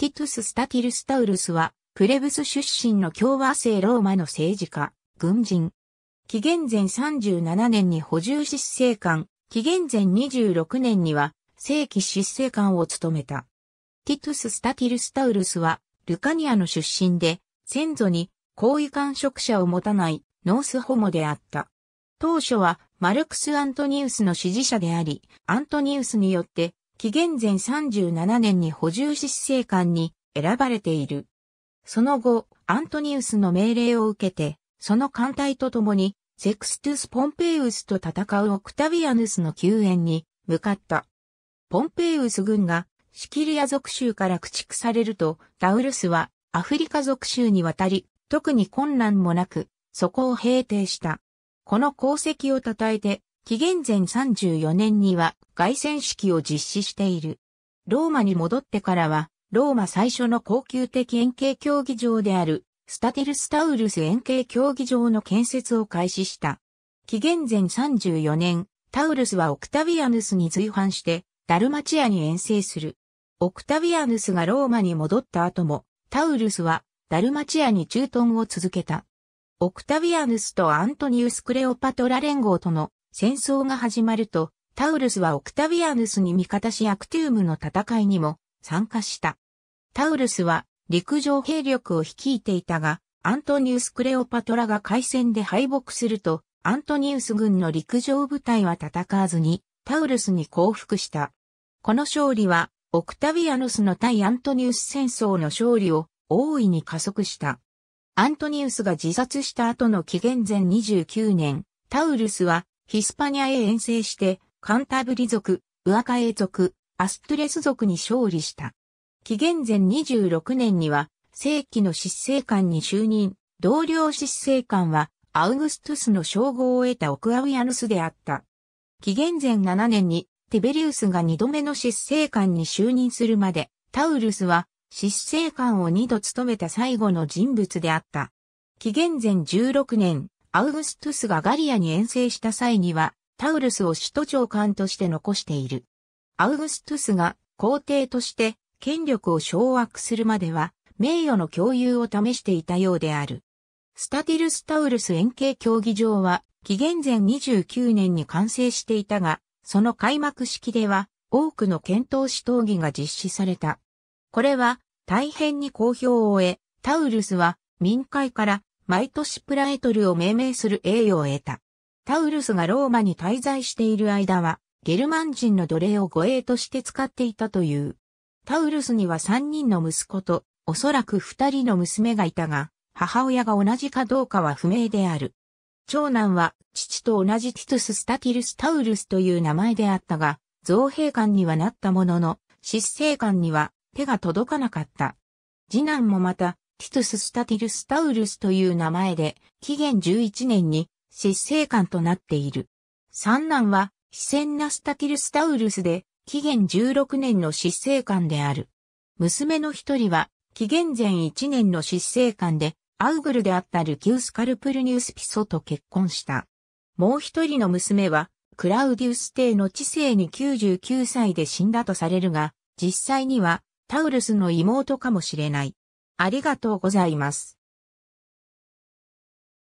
ティトゥス・スタティルスタウルスは、プレブス出身の共和制ローマの政治家、軍人。紀元前37年に補充執政官、紀元前26年には正規執政官を務めた。ティトゥス・スタティルスタウルスは、ルカニアの出身で、先祖に高位官職者を持たないノースホモであった。当初はマルクス・アントニウスの支持者であり、アントニウスによって紀元前37年に補充使司官に選ばれている。その後、アントニウスの命令を受けて、その艦隊と共に、セクストゥス・ポンペイウスと戦うオクタビアヌスの救援に向かった。ポンペイウス軍がシキリア属州から駆逐されると、ダウルスはアフリカ属州に渡り、特に困難もなく、そこを平定した。この功績を称えて、紀元前34年には凱旋式を実施している。ローマに戻ってからは、ローマ最初の高級的円形競技場である、スタティルスタウルス円形競技場の建設を開始した。紀元前34年、タウルスはオクタビアヌスに随伴して、ダルマチアに遠征する。オクタビアヌスがローマに戻った後も、タウルスはダルマチアに駐屯を続けた。オクタビアヌスとアントニウス・クレオパトラ連合との戦争が始まると、タウルスはオクタヴィアヌスに味方しアクティウムの戦いにも参加した。タウルスは陸上兵力を率いていたが、アントニウス・クレオパトラが海戦で敗北すると、アントニウス軍の陸上部隊は戦わずに、タウルスに降伏した。この勝利は、オクタヴィアヌスの対アントニウス戦争の勝利を大いに加速した。アントニウスが自殺した後の紀元前29年、タウルスはヒスパニアへ遠征して、カンタブリ族、ウアカエ族、アストレス族に勝利した。紀元前26年には、正規の執政官に就任、同僚執政官は、アウグストゥスの称号を得たオクアウィアヌスであった。紀元前7年に、テベリウスが2度目の執政官に就任するまで、タウルスは、執政官を2度務めた最後の人物であった。紀元前16年、アウグストゥスがガリアに遠征した際には、タウルスを首都長官として残している。アウグストゥスが皇帝として権力を掌握するまでは、名誉の共有を試していたようである。スタティルスタウルス円形競技場は、紀元前29年に完成していたが、その開幕式では、多くの検討士闘技が実施された。これは、大変に好評を得、タウルスは民会から毎年プラエトルを命名する栄誉を得た。タウルスがローマに滞在している間は、ゲルマン人の奴隷を護衛として使っていたという。タウルスには3人の息子と、おそらく2人の娘がいたが、母親が同じかどうかは不明である。長男は、父と同じティトス・スタティルス・タウルスという名前であったが、造幣官にはなったものの、失政官には手が届かなかった。次男もまた、ティトゥス・スタティルスタウルスという名前で、紀元11年に執政官となっている。三男は、非センナ・スタティルスタウルスで、紀元16年の執政官である。娘の一人は、紀元前1年の執政官で、アウグルであったルキウス・カルプルニウス・ピソと結婚した。もう一人の娘は、クラウディウス帝の知性に99歳で死んだとされるが、実際には、タウルスの妹かもしれない。ありがとうございます。